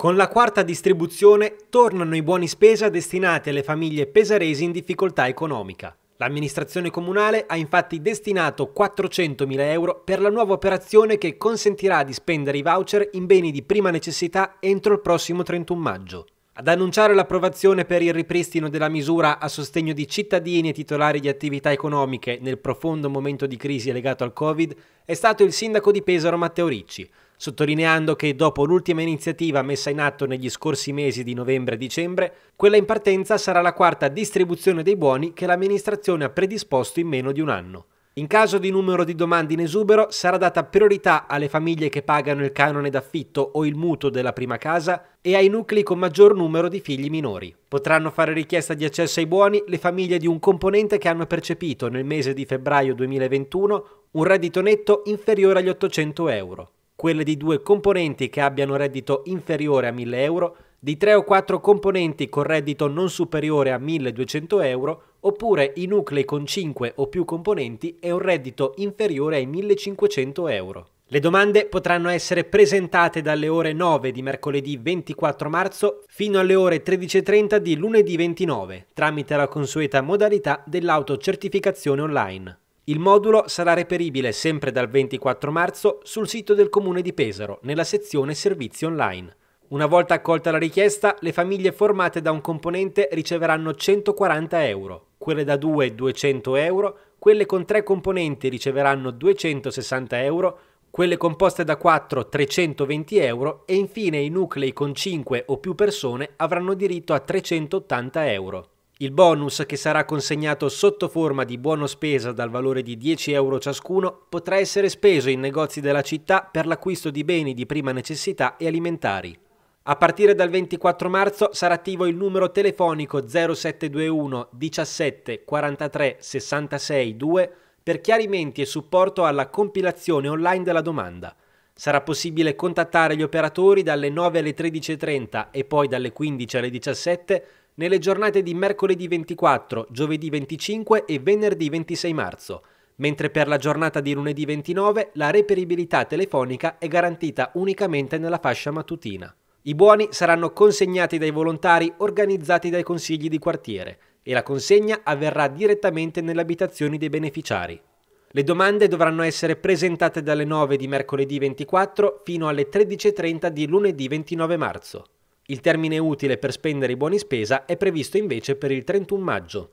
Con la quarta distribuzione tornano i buoni spesa destinati alle famiglie pesaresi in difficoltà economica. L'amministrazione comunale ha infatti destinato 400.000 euro per la nuova operazione che consentirà di spendere i voucher in beni di prima necessità entro il prossimo 31 maggio. Ad annunciare l'approvazione per il ripristino della misura a sostegno di cittadini e titolari di attività economiche nel profondo momento di crisi legato al Covid è stato il sindaco di Pesaro Matteo Ricci, sottolineando che dopo l'ultima iniziativa messa in atto negli scorsi mesi di novembre e dicembre, quella in partenza sarà la quarta distribuzione dei buoni che l'amministrazione ha predisposto in meno di un anno. In caso di numero di domande in esubero sarà data priorità alle famiglie che pagano il canone d'affitto o il mutuo della prima casa e ai nuclei con maggior numero di figli minori. Potranno fare richiesta di accesso ai buoni le famiglie di un componente che hanno percepito nel mese di febbraio 2021 un reddito netto inferiore agli 800 euro quelle di due componenti che abbiano reddito inferiore a 1000 euro, di tre o quattro componenti con reddito non superiore a 1200 euro, oppure i nuclei con 5 o più componenti e un reddito inferiore ai 1500 euro. Le domande potranno essere presentate dalle ore 9 di mercoledì 24 marzo fino alle ore 13.30 di lunedì 29 tramite la consueta modalità dell'autocertificazione online. Il modulo sarà reperibile sempre dal 24 marzo sul sito del Comune di Pesaro, nella sezione Servizi online. Una volta accolta la richiesta, le famiglie formate da un componente riceveranno 140 euro, quelle da due 200 euro, quelle con tre componenti riceveranno 260 euro, quelle composte da quattro 320 euro e infine i nuclei con 5 o più persone avranno diritto a 380 euro. Il bonus, che sarà consegnato sotto forma di buono spesa dal valore di 10 euro ciascuno, potrà essere speso in negozi della città per l'acquisto di beni di prima necessità e alimentari. A partire dal 24 marzo sarà attivo il numero telefonico 0721 17 43 66 2 per chiarimenti e supporto alla compilazione online della domanda. Sarà possibile contattare gli operatori dalle 9 alle 13.30 e poi dalle 15 alle 17 nelle giornate di mercoledì 24, giovedì 25 e venerdì 26 marzo, mentre per la giornata di lunedì 29 la reperibilità telefonica è garantita unicamente nella fascia mattutina. I buoni saranno consegnati dai volontari organizzati dai consigli di quartiere e la consegna avverrà direttamente nelle abitazioni dei beneficiari. Le domande dovranno essere presentate dalle 9 di mercoledì 24 fino alle 13.30 di lunedì 29 marzo. Il termine utile per spendere i buoni spesa è previsto invece per il 31 maggio.